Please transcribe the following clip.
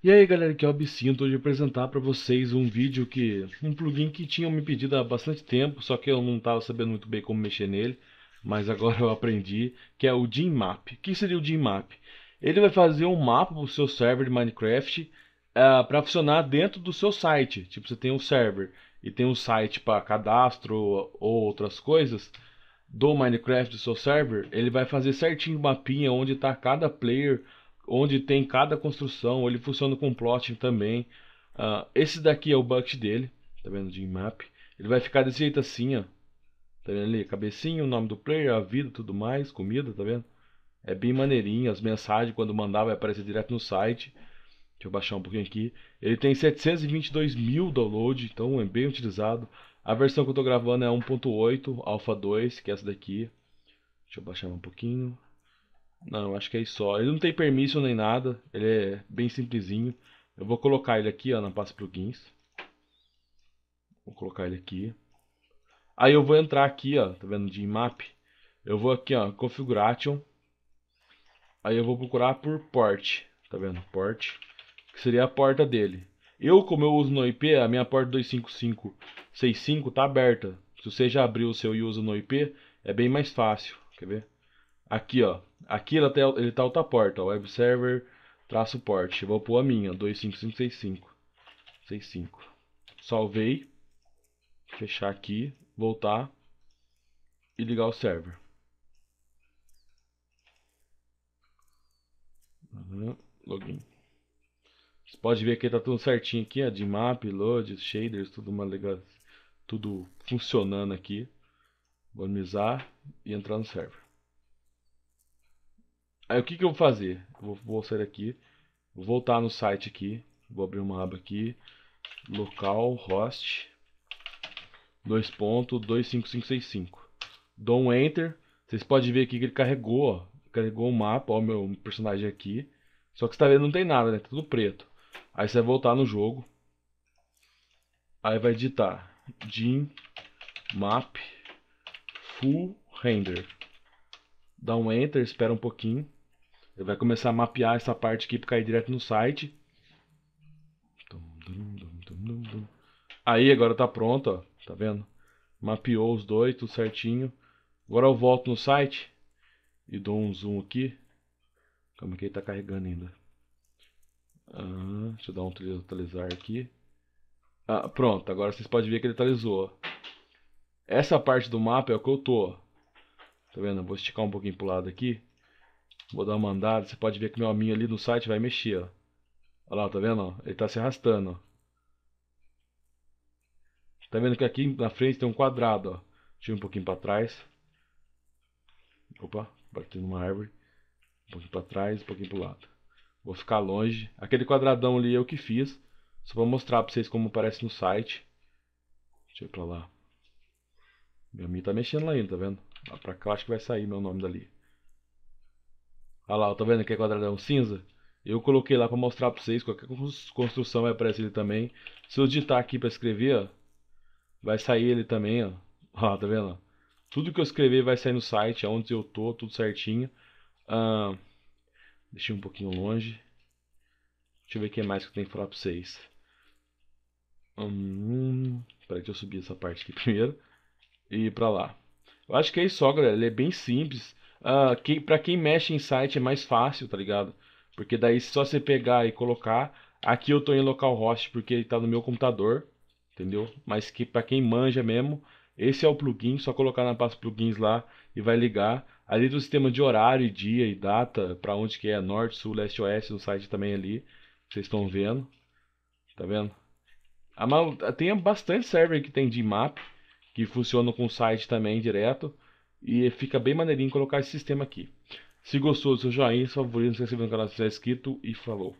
E aí galera, que é o Bicinto, hoje apresentar para vocês um vídeo que... Um plugin que tinham me pedido há bastante tempo, só que eu não estava sabendo muito bem como mexer nele Mas agora eu aprendi, que é o Gmap O que seria o Gmap? Ele vai fazer um mapa para o seu server de Minecraft uh, ah, para funcionar dentro do seu site Tipo, você tem um server e tem um site para cadastro ou outras coisas do Minecraft do seu server, ele vai fazer certinho o mapinha onde está cada player, onde tem cada construção, ele funciona com plotting também. Uh, esse daqui é o bucket dele, tá vendo, de map. Ele vai ficar desse jeito assim, ó. Tá vendo ali? Cabecinha, o nome do player, a vida, tudo mais, comida, tá vendo? É bem maneirinho, as mensagens quando mandar vai aparecer direto no site. Deixa eu baixar um pouquinho aqui. Ele tem 722 mil downloads, então é bem utilizado. A versão que eu estou gravando é 1.8 Alpha 2, que é essa daqui. Deixa eu baixar um pouquinho. Não, acho que é isso só. Ele não tem permissão nem nada. Ele é bem simplesinho. Eu vou colocar ele aqui, ó, na pasta plugins. Vou colocar ele aqui. Aí eu vou entrar aqui, ó, tá vendo, de map. Eu vou aqui, ó, configuration. Aí eu vou procurar por port, tá vendo, port. Que seria a porta dele. Eu, como eu uso no IP, a minha porta 25565 tá aberta. Se você já abriu o seu e usa no IP, é bem mais fácil, quer ver? Aqui, ó, Aqui ele tá, ele tá outra porta, web server traço port. vou pôr a minha, 25565. Salvei. Fechar aqui, voltar e ligar o server. Uhum, login. Você pode ver que tá tudo certinho aqui, a de map, loads, shaders, tudo uma legal, tudo funcionando aqui. Vou e entrar no server. Aí o que, que eu vou fazer? vou, vou sair aqui, vou voltar no site aqui, vou abrir uma aba aqui, local host 2.25565. Dou um enter, vocês podem ver aqui que ele carregou, ó, carregou o mapa, ó, meu personagem aqui. Só que você tá vendo não tem nada, né? Tá tudo preto. Aí você vai voltar no jogo. Aí vai digitar din map full render. Dá um enter, espera um pouquinho. Ele vai começar a mapear essa parte aqui para cair direto no site. Aí agora tá pronto, ó. Tá vendo? Mapeou os dois, tudo certinho. Agora eu volto no site e dou um zoom aqui. Calma que ele tá carregando ainda. Ah, deixa eu dar um atualizar aqui. Ah, pronto, agora vocês podem ver que ele atualizou. Essa parte do mapa é o que eu tô. Tá vendo? Eu vou esticar um pouquinho pro lado aqui. Vou dar uma andada. Você pode ver que meu aminho ali no site vai mexer, ó. Olha lá, tá vendo? Ele tá se arrastando, Tá vendo que aqui na frente tem um quadrado, ó. ir um pouquinho para trás. Opa, batendo uma árvore. Um pouquinho para trás, um pouquinho pro lado. Vou ficar longe. Aquele quadradão ali é o que fiz. Só para mostrar para vocês como aparece no site. Deixa eu ir para lá. Meu amigo tá mexendo lá ainda, tá vendo? Lá para cá acho que vai sair meu nome dali. Olha lá, tá vendo que é quadradão cinza? Eu coloquei lá para mostrar para vocês, qualquer construção vai é aparecer ele também. Se eu digitar aqui para escrever, ó, vai sair ele também, ó. ó. tá vendo? Tudo que eu escrever vai sair no site, onde eu tô, tudo certinho. deixei um pouquinho longe. Deixa eu ver o que mais que eu tenho que falar para vocês. Hum, peraí, deixa eu subir essa parte aqui primeiro. E ir pra lá. Eu acho que é isso só, galera. Ele é bem simples. Uh, que, para quem mexe em site é mais fácil, tá ligado? Porque daí só você pegar e colocar. Aqui eu tô em localhost porque ele tá no meu computador, entendeu? Mas que para quem manja mesmo, esse é o plugin, só colocar na pasta plugins lá e vai ligar. Ali do sistema de horário, dia e data, para onde que é, norte, sul, leste, oeste, no site também ali. Vocês estão vendo. Tá vendo? A, tem bastante server que tem de map, que funciona com o site também direto. E fica bem maneirinho colocar esse sistema aqui. Se gostou, seu joinha, favorito, se inscreve no canal se estiver inscrito e falou.